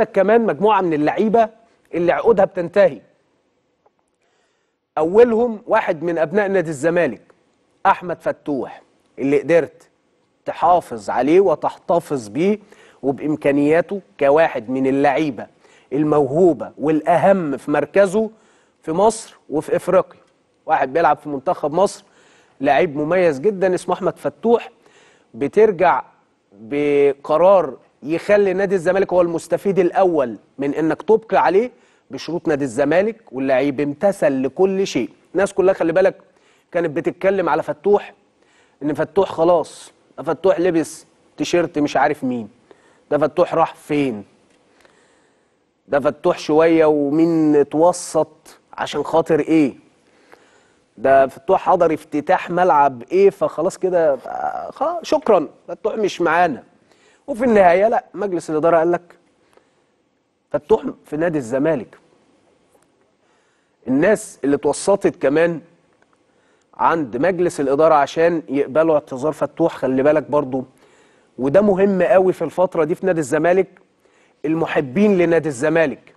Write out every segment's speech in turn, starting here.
عندك كمان مجموعة من اللعيبة اللي عقودها بتنتهي أولهم واحد من أبناء نادي الزمالك أحمد فتوح اللي قدرت تحافظ عليه وتحتفظ بيه وبإمكانياته كواحد من اللعيبة الموهوبة والأهم في مركزه في مصر وفي إفريقيا واحد بيلعب في منتخب مصر لعيب مميز جدا اسمه أحمد فتوح بترجع بقرار يخلي نادي الزمالك هو المستفيد الاول من انك تبقي عليه بشروط نادي الزمالك واللعيب امتثل لكل شيء الناس كلها خلي بالك كانت بتتكلم على فتوح ان فتوح خلاص ده فتوح لبس تيشيرت مش عارف مين ده فتوح راح فين ده فتوح شويه ومين اتوسط عشان خاطر ايه ده فتوح حضر افتتاح ملعب ايه فخلاص كده شكرا فتوح مش معانا وفي النهايه لا مجلس الاداره قال لك فتوح في نادي الزمالك الناس اللي اتوسطت كمان عند مجلس الاداره عشان يقبلوا اعتذار فتوح خلي بالك برضو وده مهم قوي في الفتره دي في نادي الزمالك المحبين لنادي الزمالك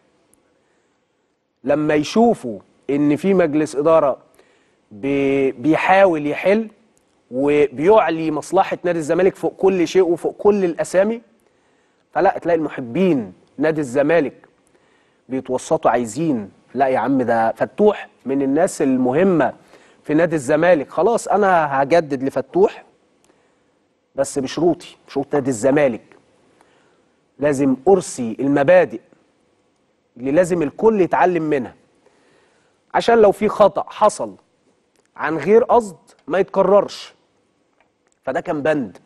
لما يشوفوا ان في مجلس اداره بيحاول يحل وبيعلي مصلحه نادي الزمالك فوق كل شيء وفوق كل الاسامي فلا تلاقي المحبين نادي الزمالك بيتوسطوا عايزين لا يا عم ده فتوح من الناس المهمه في نادي الزمالك خلاص انا هجدد لفتوح بس بشروطي بشروط نادي الزمالك لازم ارسي المبادئ اللي لازم الكل يتعلم منها عشان لو في خطأ حصل عن غير قصد ما يتكررش فده كان بند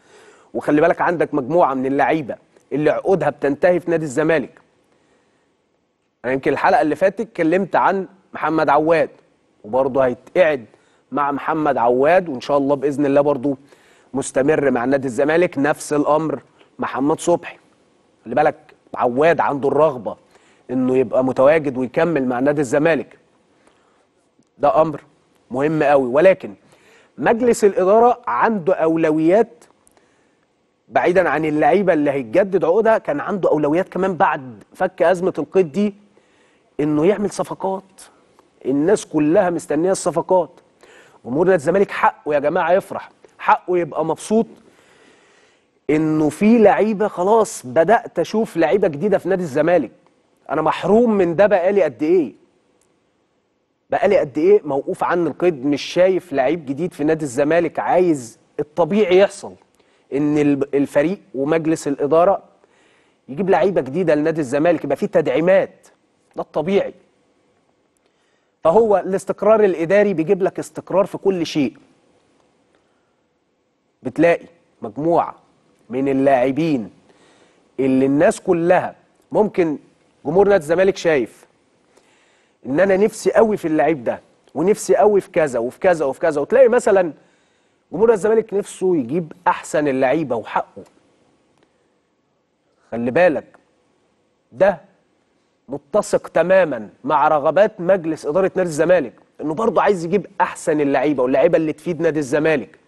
وخلي بالك عندك مجموعه من اللعيبه اللي عقودها بتنتهي في نادي الزمالك انا يمكن الحلقه اللي فاتت اتكلمت عن محمد عواد وبرضه هيتقعد مع محمد عواد وان شاء الله باذن الله برضه مستمر مع نادي الزمالك نفس الامر محمد صبحي خلي بالك عواد عنده الرغبه انه يبقى متواجد ويكمل مع نادي الزمالك ده امر مهم قوي ولكن مجلس الإدارة عنده أولويات بعيدا عن اللعيبة اللي هيتجدد عقودها كان عنده أولويات كمان بعد فك أزمة القيد دي إنه يعمل صفقات الناس كلها مستنية الصفقات جمهور نادي الزمالك حقه يا جماعة يفرح حقه يبقى مبسوط انه في لعيبه خلاص بدات اشوف لعيبه جديده في نادي الزمالك انا محروم من ده بقالي قد ايه بقالي قد ايه موقوف عن القيد مش شايف لعيب جديد في نادي الزمالك عايز الطبيعي يحصل ان الفريق ومجلس الاداره يجيب لعيبه جديده لنادي الزمالك يبقى في تدعيمات ده الطبيعي فهو الاستقرار الاداري بيجيب لك استقرار في كل شيء بتلاقي مجموعه من اللاعبين اللي الناس كلها ممكن جمهور نادي الزمالك شايف ان انا نفسي قوي في اللعيب ده ونفسي قوي في كذا وفي كذا وفي كذا وتلاقي مثلا جمهور الزمالك نفسه يجيب احسن اللعيبه وحقه خلي بالك ده متسق تماما مع رغبات مجلس اداره نادي الزمالك انه برضه عايز يجيب احسن اللعيبه واللعيبه اللي تفيد نادي الزمالك